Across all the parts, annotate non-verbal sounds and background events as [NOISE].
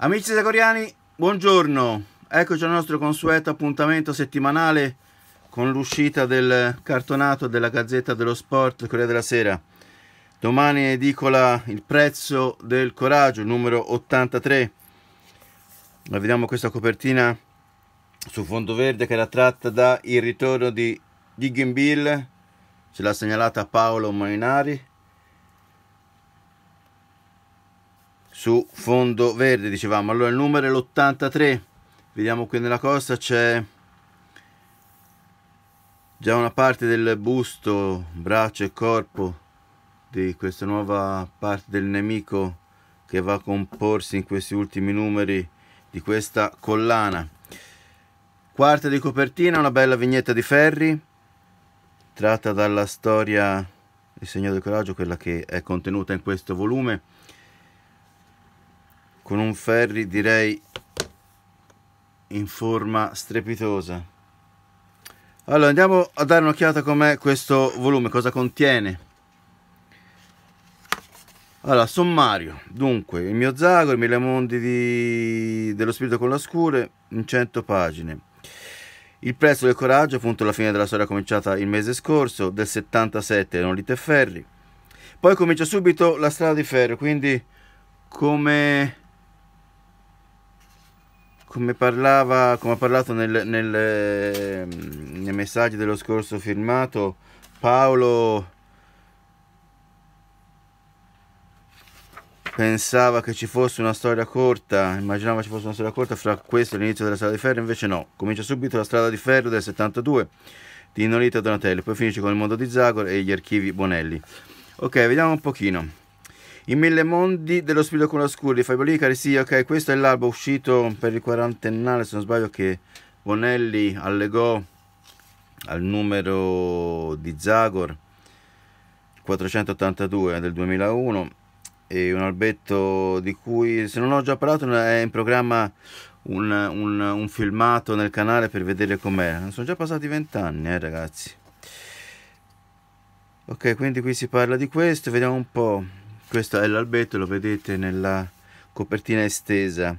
Amici sagoriani, buongiorno. Eccoci al nostro consueto appuntamento settimanale con l'uscita del cartonato della Gazzetta dello Sport, Corriere della Sera. Domani è edicola Il prezzo del coraggio, numero 83. La vediamo questa copertina su fondo verde che era tratta da Il ritorno di Giggin Bill. Ce l'ha segnalata Paolo Molinari. su fondo verde dicevamo allora il numero è l'83 vediamo qui nella costa c'è già una parte del busto braccio e corpo di questa nuova parte del nemico che va a comporsi in questi ultimi numeri di questa collana quarta di copertina una bella vignetta di ferri tratta dalla storia il segno del coraggio quella che è contenuta in questo volume con un ferri direi in forma strepitosa allora andiamo a dare un'occhiata com'è questo volume cosa contiene allora sommario dunque il mio zago i millemondi di... dello spirito con la scure in 100 pagine il prezzo del coraggio appunto la fine della storia cominciata il mese scorso del 77 non lite ferri poi comincia subito la strada di ferro quindi come come parlava come ha parlato nel, nel, ehm, nei messaggi dello scorso filmato Paolo pensava che ci fosse una storia corta immaginava ci fosse una storia corta fra questo e l'inizio della strada di ferro invece no comincia subito la strada di ferro del 72 di Nolita Donatelli poi finisce con il mondo di Zagor e gli archivi Bonelli ok vediamo un pochino i mille mondi dello spirito con la oscuri, Fabioli Carisi, ok, questo è l'albo uscito per il quarantennale, se non sbaglio, che Bonelli allegò al numero di Zagor 482 del 2001 e un albetto di cui se non ho già parlato è in programma un, un, un filmato nel canale per vedere com'è sono già passati vent'anni eh ragazzi ok quindi qui si parla di questo vediamo un po' questo è l'albetto lo vedete nella copertina estesa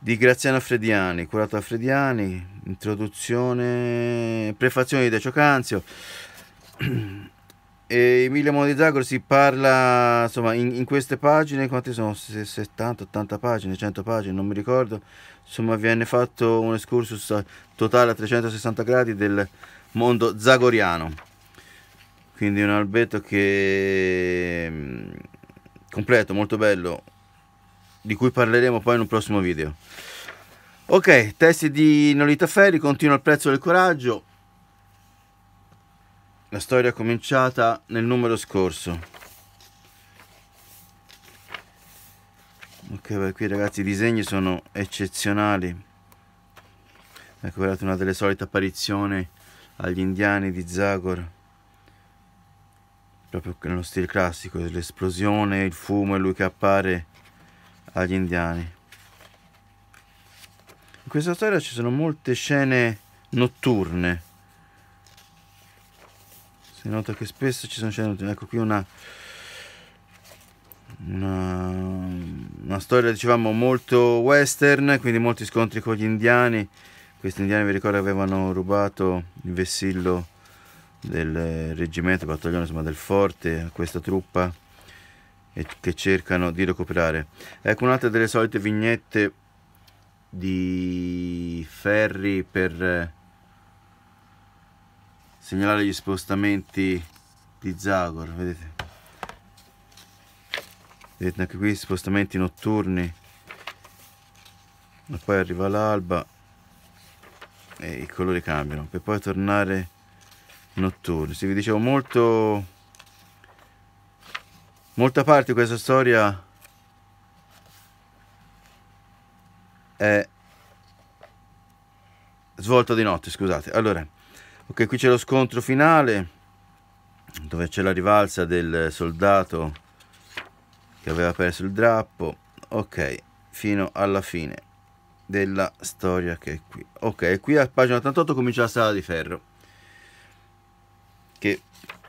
di Graziano Frediani curato da Frediani introduzione prefazione di Canzio e Emilio Monizagro si parla insomma in, in queste pagine quante sono 70 80 pagine 100 pagine non mi ricordo insomma viene fatto un excursus totale a 360 gradi del mondo zagoriano quindi un albeto che mm, completo molto bello di cui parleremo poi in un prossimo video ok testi di Nolita Ferri continua il prezzo del coraggio la storia è cominciata nel numero scorso ok beh, qui ragazzi i disegni sono eccezionali ecco guardate una delle solite apparizioni agli indiani di Zagor proprio nello stile classico dell'esplosione, il fumo e lui che appare agli indiani in questa storia ci sono molte scene notturne si nota che spesso ci sono scene notturne ecco qui una una, una storia dicevamo molto western quindi molti scontri con gli indiani questi indiani vi ricordo avevano rubato il vessillo del reggimento, battaglione insomma, del forte, questa truppa che cercano di recuperare. Ecco un'altra delle solite vignette di ferri per eh, segnalare gli spostamenti di Zagor, vedete? Vedete anche qui spostamenti notturni, ma poi arriva l'alba e i colori cambiano, per poi tornare notturni. Sì, vi dicevo molto... Molta parte di questa storia è svolta di notte, scusate. Allora, ok, qui c'è lo scontro finale dove c'è la rivalsa del soldato che aveva perso il drappo. Ok, fino alla fine della storia che è qui. Ok, qui a pagina 88 comincia la strada di ferro che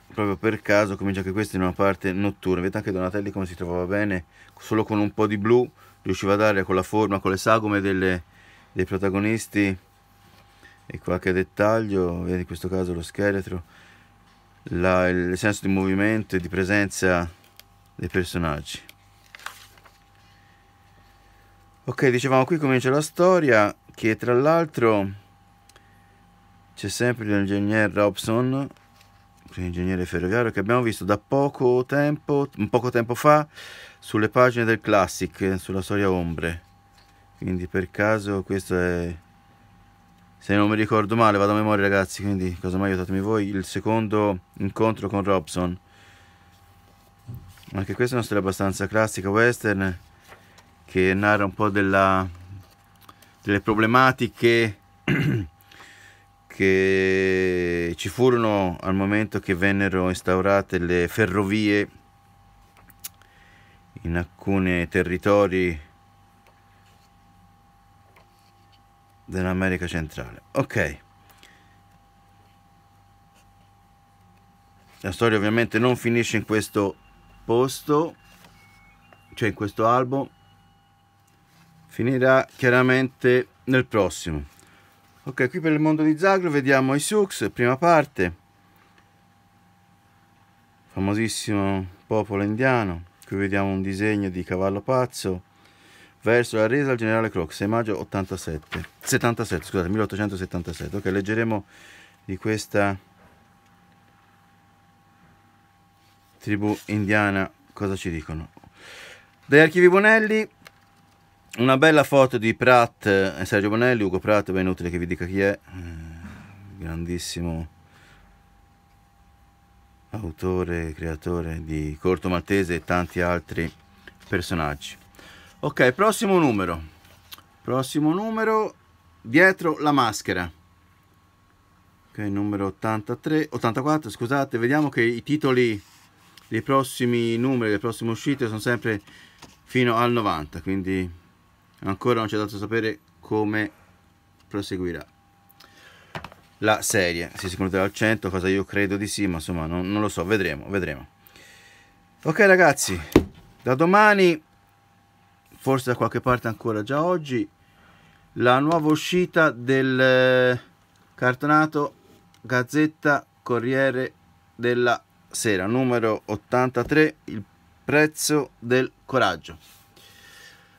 proprio per caso comincia anche questa in una parte notturna vedete anche Donatelli come si trovava bene solo con un po' di blu riusciva a dare con la forma, con le sagome delle, dei protagonisti e qualche dettaglio, vedi in questo caso lo scheletro la, il senso di movimento e di presenza dei personaggi ok dicevamo qui comincia la storia che tra l'altro c'è sempre l'ingegner Robson ingegnere ferroviario che abbiamo visto da poco tempo, poco tempo fa sulle pagine del Classic sulla storia ombre quindi per caso questo è se non mi ricordo male vado a memoria ragazzi quindi cosa mai aiutatemi voi il secondo incontro con Robson anche questa è una storia abbastanza classica western che narra un po' della, delle problematiche [CLEARS THROAT] che ci furono al momento che vennero instaurate le ferrovie in alcuni territori dell'America centrale. Ok. La storia ovviamente non finisce in questo posto, cioè in questo album, finirà chiaramente nel prossimo ok qui per il mondo di Zagro vediamo i Sux prima parte famosissimo popolo indiano qui vediamo un disegno di cavallo pazzo verso la resa al generale Croc 6 maggio 87 77 scusate 1877 ok leggeremo di questa tribù indiana cosa ci dicono dagli archivi Bonelli una bella foto di Pratt e Sergio Bonelli, Ugo Pratt, ben inutile che vi dica chi è, eh, grandissimo autore, creatore di Corto Maltese e tanti altri personaggi. Ok, prossimo numero. Prossimo numero, dietro la maschera. Ok, numero 83, 84, scusate, vediamo che i titoli dei prossimi numeri, delle prossime uscite sono sempre fino al 90, quindi ancora non ci è dato sapere come proseguirà la serie se si conterà al 100 cosa io credo di sì ma insomma non, non lo so vedremo vedremo ok ragazzi da domani forse da qualche parte ancora già oggi la nuova uscita del eh, cartonato Gazzetta Corriere della Sera numero 83 il prezzo del coraggio